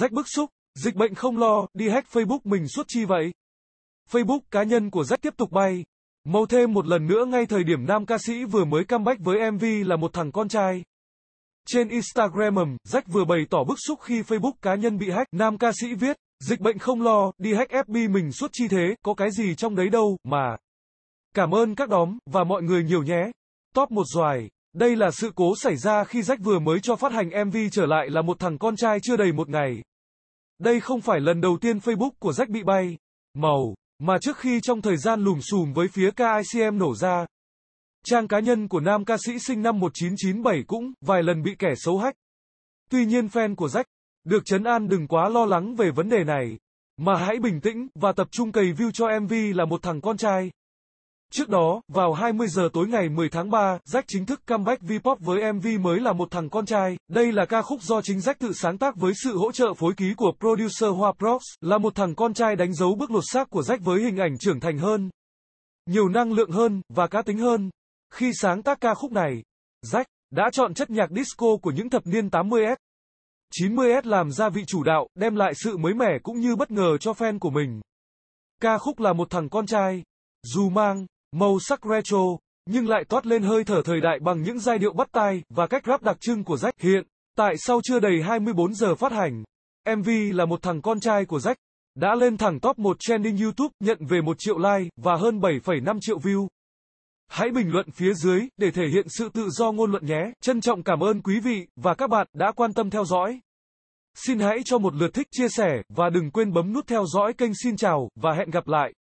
Rách bức xúc, dịch bệnh không lo, đi hack Facebook mình suốt chi vậy? Facebook cá nhân của Rách tiếp tục bay. Mâu thêm một lần nữa ngay thời điểm nam ca sĩ vừa mới comeback với MV là một thằng con trai. Trên Instagram, Rách vừa bày tỏ bức xúc khi Facebook cá nhân bị hack, nam ca sĩ viết, dịch bệnh không lo, đi hack FB mình suốt chi thế, có cái gì trong đấy đâu, mà. Cảm ơn các đóm, và mọi người nhiều nhé. Top một doài. Đây là sự cố xảy ra khi Jack vừa mới cho phát hành MV trở lại là một thằng con trai chưa đầy một ngày. Đây không phải lần đầu tiên Facebook của Jack bị bay, màu, mà trước khi trong thời gian lùm xùm với phía KICM nổ ra. Trang cá nhân của nam ca sĩ sinh năm 1997 cũng vài lần bị kẻ xấu hack. Tuy nhiên fan của Jack, được chấn an đừng quá lo lắng về vấn đề này, mà hãy bình tĩnh và tập trung cày view cho MV là một thằng con trai. Trước đó, vào 20 giờ tối ngày 10 tháng 3, Jack chính thức comeback V-pop với MV mới là một thằng con trai. Đây là ca khúc do chính Jack tự sáng tác với sự hỗ trợ phối ký của producer Hoa Prox, là một thằng con trai đánh dấu bước lột xác của Jack với hình ảnh trưởng thành hơn, nhiều năng lượng hơn và cá tính hơn. Khi sáng tác ca khúc này, Jack đã chọn chất nhạc disco của những thập niên 80s, 90s làm ra vị chủ đạo, đem lại sự mới mẻ cũng như bất ngờ cho fan của mình. Ca khúc là một thằng con trai, dù mang màu sắc retro, nhưng lại toát lên hơi thở thời đại bằng những giai điệu bắt tai và cách rap đặc trưng của Jack. Hiện, tại sau chưa đầy 24 giờ phát hành, MV là một thằng con trai của Jack, đã lên thẳng top 1 trending YouTube, nhận về 1 triệu like và hơn 7,5 triệu view. Hãy bình luận phía dưới để thể hiện sự tự do ngôn luận nhé. Trân trọng cảm ơn quý vị và các bạn đã quan tâm theo dõi. Xin hãy cho một lượt thích, chia sẻ và đừng quên bấm nút theo dõi kênh Xin chào và hẹn gặp lại.